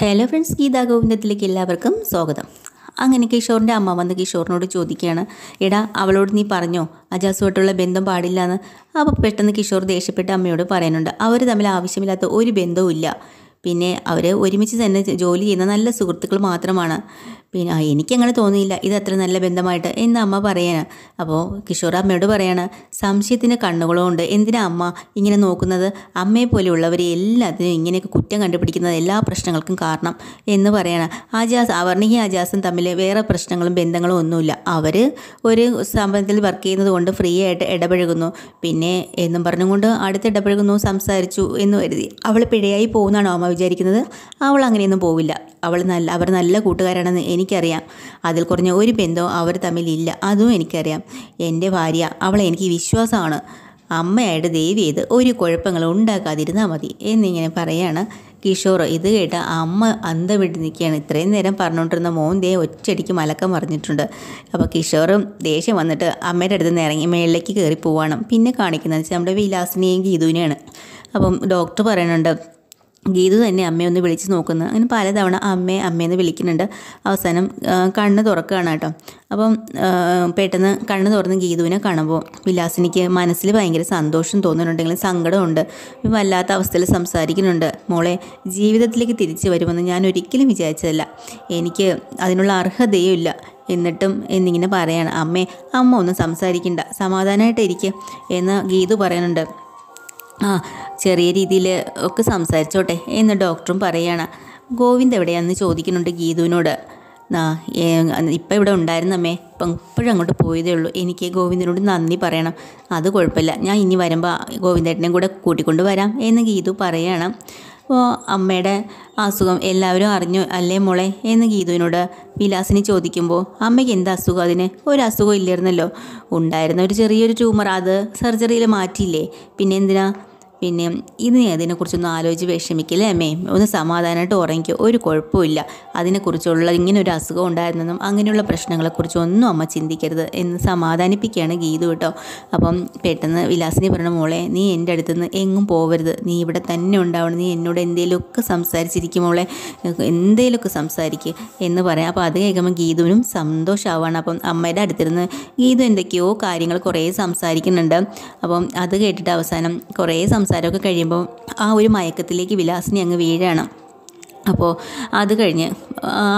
hello friends Gita ഗോവിന്ദത്തിലേക്ക് എല്ലാവർക്കും സ്വാഗതം അങ്ങനെ കിഷോറിൻ്റെ അമ്മ വന്ന് കിഷോറിനോട് ചോദിക്കുകയാണ് എടാ അവളോട് നീ പറഞ്ഞോ അജാസുമായിട്ടുള്ള ബന്ധം പാടില്ല എന്ന് അപ്പോൾ പെട്ടെന്ന് കിഷോർ ദേഷ്യപ്പെട്ട അമ്മയോട് പറയാനുണ്ട് അവർ തമ്മിൽ ആവശ്യമില്ലാത്ത ഒരു ബന്ധവും ഇല്ല പിന്നെ അവർ ഒരുമിച്ച് തന്നെ ജോലി ചെയ്യുന്ന നല്ല സുഹൃത്തുക്കൾ മാത്രമാണ് പിന്നെ എനിക്കങ്ങനെ തോന്നിയില്ല ഇത് അത്ര നല്ല ബന്ധമായിട്ട് എന്ന് അമ്മ പറയാനാ അപ്പോൾ കിഷോർ അമ്മയോട് പറയാണ് സംശയത്തിൻ്റെ കണ്ണുകളുമുണ്ട് എന്തിനാ അമ്മ ഇങ്ങനെ നോക്കുന്നത് അമ്മയെ പോലെയുള്ളവർ എല്ലാത്തിനും ഇങ്ങനെയൊക്കെ കുറ്റം കണ്ടുപിടിക്കുന്നത് എല്ലാ പ്രശ്നങ്ങൾക്കും കാരണം എന്ന് പറയണ ആജാസ് അവർണിഹി ആജാസും തമ്മിൽ വേറെ പ്രശ്നങ്ങളും ബന്ധങ്ങളും ഒന്നുമില്ല അവർ ഒരു സ്ഥാപനത്തിൽ വർക്ക് ചെയ്യുന്നത് കൊണ്ട് ഫ്രീ ആയിട്ട് ഇടപഴകുന്നു പിന്നെ എന്നും പറഞ്ഞുകൊണ്ട് അടുത്ത് ഇടപഴകുന്നു സംസാരിച്ചു എന്ന് കരുതി അവൾ പിഴയായി പോകുന്നതാണോ അമ്മ വിചാരിക്കുന്നത് അവൾ അങ്ങനെയൊന്നും പോവില്ല അവൾ നല്ല അവർ നല്ല കൂട്ടുകാരാണെന്ന് എനിക്കറിയാം അതിൽ കുറഞ്ഞ ഒരു ബന്ധവും അവർ തമ്മിലില്ല അതും എനിക്കറിയാം എൻ്റെ ഭാര്യ അവളെ എനിക്ക് വിശ്വാസമാണ് അമ്മയായിട്ട് ദേവി ചെയ്ത് ഒരു കുഴപ്പങ്ങളും ഉണ്ടാക്കാതിരുന്നാൽ മതി എന്നിങ്ങനെ പറയാണ് കിഷോർ ഇത് കേട്ട അമ്മ അന്ത വിട്ട് നിൽക്കുകയാണ് ഇത്രയും നേരം പറഞ്ഞുകൊണ്ടിരുന്ന മോൻ ദേ ഒറ്റയടിക്ക് മലക്കം പറഞ്ഞിട്ടുണ്ട് അപ്പോൾ കിഷോറും ദേഷ്യം വന്നിട്ട് അമ്മയുടെ അടുത്ത് നിന്ന് ഇറങ്ങി മേളിലേക്ക് കയറി പോവാണ് പിന്നെ കാണിക്കുന്നത് നമ്മുടെ വിലാസിനെയും ഗീതുവിനെയാണ് അപ്പം ഡോക്ടർ പറയുന്നുണ്ട് ഗീതു തന്നെ അമ്മയെ ഒന്ന് വിളിച്ച് നോക്കുന്നു അങ്ങനെ പലതവണ അമ്മയെ അമ്മയെന്ന് വിളിക്കുന്നുണ്ട് അവസാനം കണ്ണ് തുറക്കുകയാണ് കേട്ടോ അപ്പം പെട്ടെന്ന് കണ്ണ് തുറന്ന് ഗീതുവിനെ കാണുമ്പോൾ വിലാസിനിക്ക് മനസ്സിൽ ഭയങ്കര സന്തോഷം തോന്നുന്നുണ്ടെങ്കിലും സങ്കടമുണ്ട് വല്ലാത്ത അവസ്ഥയിൽ സംസാരിക്കുന്നുണ്ട് മോളെ ജീവിതത്തിലേക്ക് തിരിച്ചു വരുമെന്ന് ഞാൻ ഒരിക്കലും വിചാരിച്ചതല്ല എനിക്ക് അതിനുള്ള അർഹതയും ഇല്ല എന്നിട്ടും എന്നിങ്ങനെ പറയാണ് അമ്മേ അമ്മ ഒന്നും സംസാരിക്കണ്ട സമാധാനമായിട്ടിരിക്കുക എന്ന് ഗീതു പറയുന്നുണ്ട് ആ ചെറിയ രീതിയിൽ ഒക്കെ സംസാരിച്ചോട്ടെ എന്ന് ഡോക്ടറും പറയുകയാണ് ഗോവിന്ദ് എവിടെയാണെന്ന് ചോദിക്കുന്നുണ്ട് ഗീതുവിനോട് ഇപ്പം ഇവിടെ ഉണ്ടായിരുന്നമ്മേ ഇപ്പം ഇപ്പോഴും അങ്ങോട്ട് പോയതേ ഉള്ളൂ എനിക്ക് ഗോവിന്ദനോട് നന്ദി പറയണം അത് കുഴപ്പമില്ല ഞാൻ ഇനി വരുമ്പോൾ ഗോവിന്ദേട്ടനെയും കൂടെ കൂട്ടിക്കൊണ്ട് വരാം എന്ന് ഗീതു പറയണം അപ്പോൾ അമ്മയുടെ അസുഖം എല്ലാവരും അറിഞ്ഞു അല്ലേ മോളെ എന്ന് ഗീതുവിനോട് വിലാസിനെ ചോദിക്കുമ്പോൾ അമ്മയ്ക്ക് എന്ത് അസുഖം അതിന് ഒരു അസുഖം ഇല്ലായിരുന്നല്ലോ ഉണ്ടായിരുന്ന ഒരു ചെറിയൊരു ട്യൂമർ അത് സർജറിയിൽ മാറ്റിയില്ലേ പിന്നെ എന്തിനാ പിന്നെ ഇന്ന് അതിനെക്കുറിച്ചൊന്നും ആലോചിച്ച് വിഷമിക്കില്ല അമ്മേ ഒന്ന് സമാധാനമായിട്ട് ഉറങ്ങിക്കുക ഒരു കുഴപ്പമില്ല അതിനെക്കുറിച്ചുള്ള ഇങ്ങനെ ഒരു അസുഖം ഉണ്ടായിരുന്നെന്നും അങ്ങനെയുള്ള പ്രശ്നങ്ങളെക്കുറിച്ചൊന്നും ഒന്നും അമ്മ ചിന്തിക്കരുത് എന്ന് സമാധാനിപ്പിക്കുകയാണ് ഗീതു കേട്ടോ അപ്പം പെട്ടെന്ന് വിലാസിനി പറഞ്ഞ മോളെ നീ എൻ്റെ അടുത്ത് നിന്ന് എങ്ങും പോവരുത് നീ ഇവിടെ തന്നെ ഉണ്ടാവണം നീ എന്നോട് എന്തെങ്കിലുമൊക്കെ സംസാരിച്ചിരിക്കും മോളെ എന്തെങ്കിലുമൊക്കെ സംസാരിക്കുക എന്ന് പറയാം അപ്പോൾ അത് കേൾക്കുമ്പോൾ ഗീതുവിനും സന്തോഷമാവാണ് അപ്പം അമ്മയുടെ അടുത്തിരുന്ന് ഗീതു എന്തൊക്കെയോ കാര്യങ്ങൾ കുറേ സംസാരിക്കുന്നുണ്ട് അപ്പം അത് കേട്ടിട്ട് അവസാനം കുറേ സംസാരിക്കും സംസാരമൊക്കെ കഴിയുമ്പോൾ ആ ഒരു മയക്കത്തിലേക്ക് വിലാസിനി അങ്ങ് വീഴാണ് അപ്പോൾ അത് കഴിഞ്ഞ്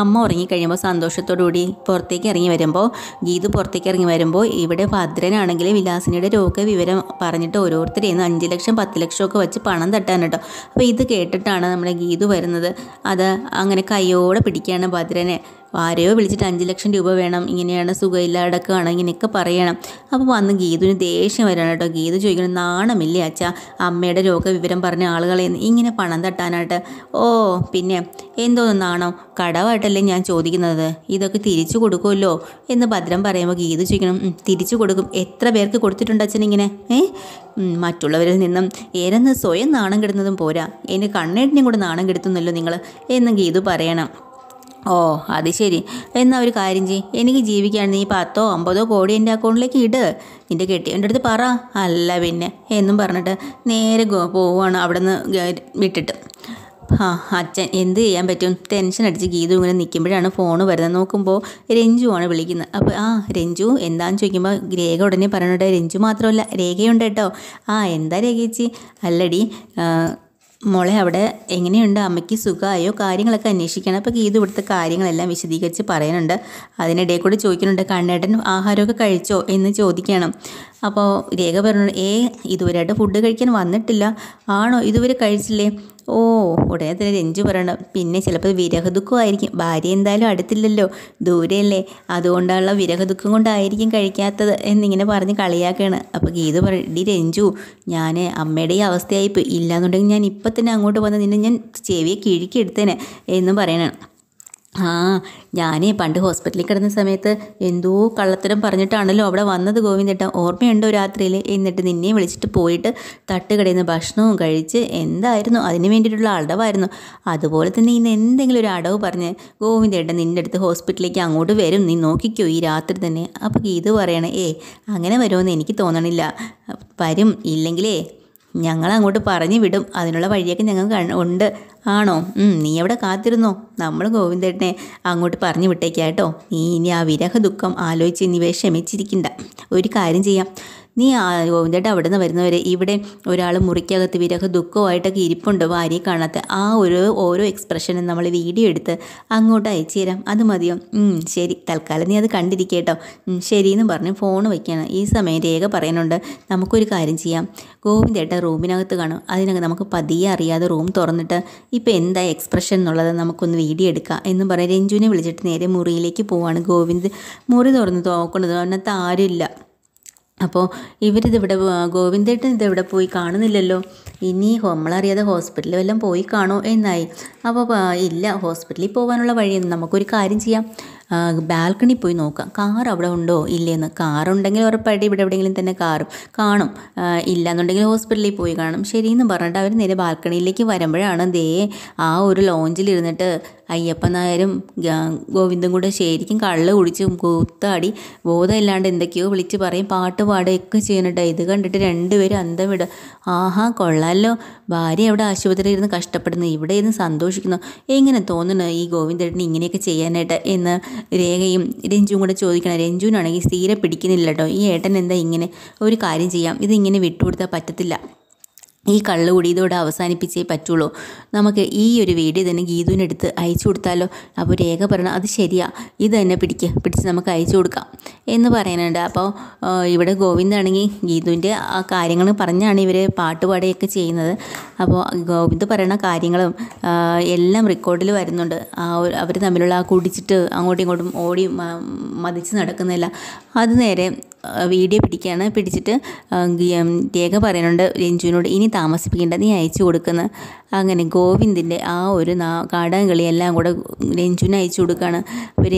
അമ്മ ഉറങ്ങിക്കഴിയുമ്പോൾ സന്തോഷത്തോടുകൂടി പുറത്തേക്ക് ഇറങ്ങി വരുമ്പോൾ ഗീതു പുറത്തേക്ക് ഇറങ്ങി വരുമ്പോൾ ഇവിടെ ഭദ്രനാണെങ്കിൽ വിലാസിനിയുടെ രോഗവിവരം പറഞ്ഞിട്ട് ഓരോരുത്തരെയും അഞ്ച് ലക്ഷം പത്ത് ലക്ഷം ഒക്കെ വെച്ച് പണം തട്ടാൻ കേട്ടോ അപ്പോൾ ഇത് കേട്ടിട്ടാണ് നമ്മുടെ ഗീതു വരുന്നത് അത് അങ്ങനെ കൈയോടെ പിടിക്കുകയാണ് ഭദ്രനെ ആരെയോ വിളിച്ചിട്ട് അഞ്ച് ലക്ഷം രൂപ വേണം ഇങ്ങനെയാണ് സുഖമില്ല അടക്കമാണ് ഇങ്ങനെയൊക്കെ പറയണം അപ്പോൾ വന്ന് ഗീതുവിന് ദേഷ്യം വരണം കേട്ടോ ഗീതു ചോദിക്കണം നാണമില്ലേ അച്ഛ അമ്മയുടെ രോഗവിവരം പറഞ്ഞ ആളുകളെ ഇങ്ങനെ പണം തട്ടാനായിട്ട് ഓ പിന്നെ എന്തോന്നും നാണോ കടമായിട്ടല്ലേ ഞാൻ ചോദിക്കുന്നത് ഇതൊക്കെ തിരിച്ചു കൊടുക്കുമല്ലോ എന്ന് ഭദ്രം പറയുമ്പോൾ ഗീതു ചോദിക്കണം തിരിച്ചു കൊടുക്കും എത്ര പേർക്ക് കൊടുത്തിട്ടുണ്ട് അച്ഛൻ ഇങ്ങനെ ഏ മറ്റുള്ളവരിൽ നിന്നും ഏരെന്ന് സ്വയം നാണം കിടുന്നതും പോരാ എൻ്റെ കണ്ണേട്ടിനെയും കൂടെ നാണം കിടത്തുന്നല്ലോ നിങ്ങൾ എന്ന് ഗീതു പറയണം ഓ അത് ശരി എന്നാ ഒരു കാര്യം ചെയ് എനിക്ക് ജീവിക്കാൻ നീ പത്തോ അമ്പതോ കോടി എൻ്റെ അക്കൗണ്ടിലേക്ക് ഇട് നിൻ്റെ കെട്ടിയവൻ്റെ അടുത്ത് പറ അല്ല പിന്നെ എന്നും പറഞ്ഞിട്ട് നേരെ പോവുകയാണ് അവിടെ നിന്ന് വിട്ടിട്ട് ആ അച്ഛൻ എന്ത് ചെയ്യാൻ പറ്റും ടെൻഷൻ അടിച്ച് ഗീതു ഇങ്ങനെ നിൽക്കുമ്പോഴാണ് ഫോൺ വരുന്നത് നോക്കുമ്പോൾ രഞ്ജു ആണ് വിളിക്കുന്നത് അപ്പോൾ ആ രഞ്ജു എന്താന്ന് ചോദിക്കുമ്പോൾ രേഖ ഉടനെ പറയണോട്ടെ രഞ്ജു മാത്രമല്ല രേഖയുണ്ട് കേട്ടോ ആ എന്താ രേഖ ചേച്ചി അല്ലടി മോളെ അവിടെ എങ്ങനെയുണ്ട് അമ്മയ്ക്ക് സുഖമായോ കാര്യങ്ങളൊക്കെ അന്വേഷിക്കണം അപ്പോൾ ഗീതു ഇവിടുത്തെ കാര്യങ്ങളെല്ലാം വിശദീകരിച്ച് പറയുന്നുണ്ട് അതിനിടയിൽ കൂടി ചോദിക്കുന്നുണ്ട് കണ്ണേട്ടൻ ആഹാരമൊക്കെ കഴിച്ചോ എന്ന് ചോദിക്കണം അപ്പോൾ രേഖ പറഞ്ഞു ഏ ഇതുവരെയായിട്ട് ഫുഡ് കഴിക്കാൻ വന്നിട്ടില്ല ആണോ ഇതുവരെ കഴിച്ചില്ലേ ഓ ഉടനെ തന്നെ രഞ്ജു പറയണം പിന്നെ ചിലപ്പോൾ വിരഹദുഃഖമായിരിക്കും ഭാര്യ എന്തായാലും അടുത്തില്ലല്ലോ ദൂരെയല്ലേ അതുകൊണ്ടുള്ള വിരഹദുഃഖം കൊണ്ടായിരിക്കും കഴിക്കാത്തത് എന്നിങ്ങനെ പറഞ്ഞ് കളിയാക്കുകയാണ് അപ്പോൾ ഗീത പറയും ഡി രഞ്ജു ഞാൻ അമ്മയുടെ ഈ അവസ്ഥയായിപ്പോൾ ഇല്ലാന്നുണ്ടെങ്കിൽ ഞാൻ ഇപ്പം തന്നെ അങ്ങോട്ട് വന്ന് നിന്നെ ഞാൻ ചെവിയെ കിഴുക്കി എടുത്തേനെ എന്ന് പറയണം ആ ഞാൻ പണ്ട് ഹോസ്പിറ്റലിൽ കിടന്ന സമയത്ത് എന്തോ കള്ളത്തരം പറഞ്ഞിട്ടാണല്ലോ അവിടെ വന്നത് ഗോവിന്ദേട്ട ഓർമ്മയുണ്ടോ രാത്രിയിൽ എന്നിട്ട് നിന്നെ വിളിച്ചിട്ട് പോയിട്ട് തട്ടുകടയിൽ നിന്ന് ഭക്ഷണവും കഴിച്ച് എന്തായിരുന്നു അതിന് വേണ്ടിയിട്ടുള്ള അടവായിരുന്നു അതുപോലെ തന്നെ ഇന്ന് എന്തെങ്കിലും ഒരു അടവ് പറഞ്ഞ് ഗോവിന്ദേട്ടൻ നിൻ്റെ അടുത്ത് ഹോസ്പിറ്റലിലേക്ക് അങ്ങോട്ട് വരും നീ നോക്കിക്കോ ഈ രാത്രി തന്നെ അപ്പോൾ ഇത് പറയണേ ഏ അങ്ങനെ വരുമെന്ന് എനിക്ക് തോന്നണില്ല വരും ഇല്ലെങ്കിലേ ഞങ്ങൾ അങ്ങോട്ട് പറഞ്ഞു വിടും അതിനുള്ള വഴിയൊക്കെ ഞങ്ങൾക്ക് ഉണ്ട് ആണോ നീ അവിടെ കാത്തിരുന്നോ നമ്മൾ ഗോവിന്ദേട്ടനെ അങ്ങോട്ട് പറഞ്ഞു വിട്ടേക്കാട്ടോ നീ ഇനി ആ വിരഹ ദുഃഖം ആലോചിച്ച് നീ വിഷമിച്ചിരിക്കണ്ട ഒരു കാര്യം ചെയ്യാം നീ ഗോവിന്ദേട്ട അവിടെ നിന്ന് വരുന്നവരെ ഇവിടെ ഒരാൾ മുറിക്കകത്ത് വിരഹ ദുഃഖമായിട്ടൊക്കെ ഇരിപ്പുണ്ട് വാരി കാണാത്ത ആ ഒരു ഓരോ എക്സ്പ്രഷനും നമ്മൾ വീഡിയോ എടുത്ത് അങ്ങോട്ട് അയച്ചു തരാം അത് മതിയോ ശരി തൽക്കാലം നീ അത് കണ്ടിരിക്കേട്ടോ ശരിയെന്ന് പറഞ്ഞ് ഫോൺ വയ്ക്കുകയാണ് ഈ സമയം രേഖ പറയാനുണ്ട് നമുക്കൊരു കാര്യം ചെയ്യാം ഗോവിന്ദേട്ട റൂമിനകത്ത് കാണും അതിനകത്ത് നമുക്ക് പതിയെ അറിയാതെ റൂം തുറന്നിട്ട് ഇപ്പോൾ എന്താ എക്സ്പ്രഷൻ എന്നുള്ളത് നമുക്കൊന്ന് വീഡിയോ എടുക്കാം എന്നും പറഞ്ഞ് രഞ്ജുവിനെ വിളിച്ചിട്ട് നേരെ മുറിയിലേക്ക് പോവാണ് ഗോവിന്ദ് മുറി തുറന്ന് നോക്കുന്നത് അതിനകത്ത് ആരുമില്ല അപ്പോൾ ഇവരിതിവിടെ ഗോവിന്ദേട്ടൻ ഇതെവിടെ പോയി കാണുന്നില്ലല്ലോ ഇനി നമ്മളറിയാതെ ഹോസ്പിറ്റലിൽ വല്ലതും പോയി കാണോ എന്നായി അപ്പോൾ ഇല്ല ഹോസ്പിറ്റലിൽ പോകാനുള്ള വഴിയൊന്നും നമുക്കൊരു കാര്യം ചെയ്യാം ബാൽക്കണി പോയി നോക്കാം കാർ അവിടെ ഉണ്ടോ ഇല്ലയെന്ന് കാറുണ്ടെങ്കിൽ ഉറപ്പായിട്ട് ഇവിടെ എവിടെയെങ്കിലും തന്നെ കാറും കാണും എന്നുണ്ടെങ്കിൽ ഹോസ്പിറ്റലിൽ പോയി കാണും ശരിയെന്ന് പറഞ്ഞിട്ട് അവർ നേരെ ബാൽക്കണിയിലേക്ക് വരുമ്പോഴാണ് ദേ ആ ഒരു ലോഞ്ചിൽ ഇരുന്നിട്ട് അയ്യപ്പൻ നായരും ഗോവിന്ദും കൂടെ ശരിക്കും കള്ള് കുടിച്ച് കൂത്താടി ബോധമില്ലാണ്ട് എന്തൊക്കെയോ വിളിച്ച് പറയും പാട്ട് പാടുകയൊക്കെ ചെയ്യുന്നുണ്ട് ഇത് കണ്ടിട്ട് രണ്ടുപേരും അന്തം വിടുക ആഹാ കൊള്ളാലോ ഭാര്യ അവിടെ ആശുപത്രിയിൽ ഇരുന്ന് കഷ്ടപ്പെടുന്നു ഇവിടെ ഇരുന്ന് സന്തോഷിക്കുന്നു എങ്ങനെ തോന്നുന്നു ഈ ഗോവിന്ദേട്ടന് ഇങ്ങനെയൊക്കെ ചെയ്യാനായിട്ട് എന്ന് രേഖയും രഞ്ജുവും കൂടെ ചോദിക്കണം രഞ്ജുവിനാണെങ്കിൽ തീരെ പിടിക്കുന്നില്ല കേട്ടോ ഈ ഏട്ടൻ എന്താ ഇങ്ങനെ ഒരു കാര്യം ചെയ്യാം ഇതിങ്ങനെ വിട്ടുകൊടുത്താൽ പറ്റത്തില്ല ഈ കള്ള് ഇതോടെ അവസാനിപ്പിച്ചേ പറ്റുള്ളൂ നമുക്ക് ഈ ഒരു വീഡിയോ തന്നെ ഗീതുവിനെടുത്ത് അയച്ചു കൊടുത്താലോ അപ്പോൾ രേഖ പറഞ്ഞു അത് ശരിയാ ഇത് തന്നെ പിടിക്ക് പിടിച്ച് നമുക്ക് അയച്ചു കൊടുക്കാം എന്ന് പറയുന്നുണ്ട് അപ്പോൾ ഇവിടെ ഗോവിന്ദാണെങ്കിൽ ഗീതുവിൻ്റെ ആ കാര്യങ്ങൾ പറഞ്ഞാണ് ഇവർ പാട്ടുപാടുകയൊക്കെ ചെയ്യുന്നത് അപ്പോൾ ഗോവിന്ദ് പറയുന്ന കാര്യങ്ങളും എല്ലാം റെക്കോർഡിൽ വരുന്നുണ്ട് ആ അവർ തമ്മിലുള്ള ആ കുടിച്ചിട്ട് അങ്ങോട്ടും ഇങ്ങോട്ടും ഓടി മതിച്ച് നടക്കുന്നില്ല അത് നേരെ വീഡിയോ പിടിക്കുകയാണ് പിടിച്ചിട്ട് രേഖ പറയുന്നുണ്ട് രഞ്ജുവിനോട് ഇനി താമസിപ്പിക്കേണ്ട നീ അയച്ചു കൊടുക്കുന്നത് അങ്ങനെ ഗോവിന്ദിൻ്റെ ആ ഒരു കാടകം കളി എല്ലാം കൂടെ രഞ്ജുവിന് അയച്ചു കൊടുക്കുകയാണ് അപ്പോൾ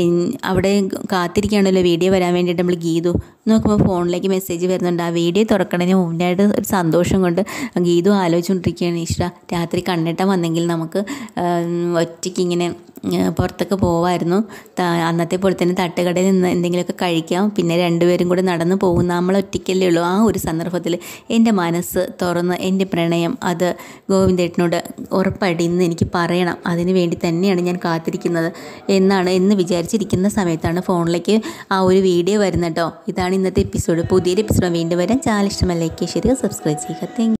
അവിടെ കാത്തിരിക്കുകയാണല്ലോ വീഡിയോ വരാൻ വേണ്ടിയിട്ട് നമ്മൾ ഗീതു നോക്കുമ്പോൾ ഫോണിലേക്ക് മെസ്സേജ് വരുന്നുണ്ട് ആ വീഡിയോ തുറക്കണതിന് മുന്നായിട്ട് ഒരു സന്തോഷം കൊണ്ട് ഗീതു ആലോചിച്ചുകൊണ്ടിരിക്കുകയാണ് ഇഷ്ട രാത്രി കണ്ണിട്ടം വന്നെങ്കിൽ നമുക്ക് ഇങ്ങനെ പുറത്തൊക്കെ പോവായിരുന്നു അന്നത്തെ പോലെ തന്നെ തട്ടുകടയിൽ നിന്ന് എന്തെങ്കിലുമൊക്കെ കഴിക്കാം പിന്നെ രണ്ടുപേരും കൂടെ നടന്നു പോകും നമ്മൾ ഒറ്റയ്ക്കല്ലേ ഉള്ളൂ ആ ഒരു സന്ദർഭത്തിൽ എൻ്റെ മനസ്സ് തുറന്ന് എൻ്റെ പ്രണയം അത് ഗോവിന്ദേട്ടനോട് ഉറപ്പായിട്ട് ഇന്ന് എനിക്ക് പറയണം അതിന് വേണ്ടി തന്നെയാണ് ഞാൻ കാത്തിരിക്കുന്നത് എന്നാണ് എന്ന് വിചാരിച്ചിരിക്കുന്ന സമയത്താണ് ഫോണിലേക്ക് ആ ഒരു വീഡിയോ വരുന്നത് കേട്ടോ ഇതാണ് ഇന്നത്തെ എപ്പിസോഡ് പുതിയൊരു എപ്പിസോഡ് വീണ്ടും വരാൻ ചാനൽ ഇഷ്ടമല്ല ലൈക്ക് ചെയ്യുക സബ്സ്ക്രൈബ് ചെയ്യുക താങ്ക്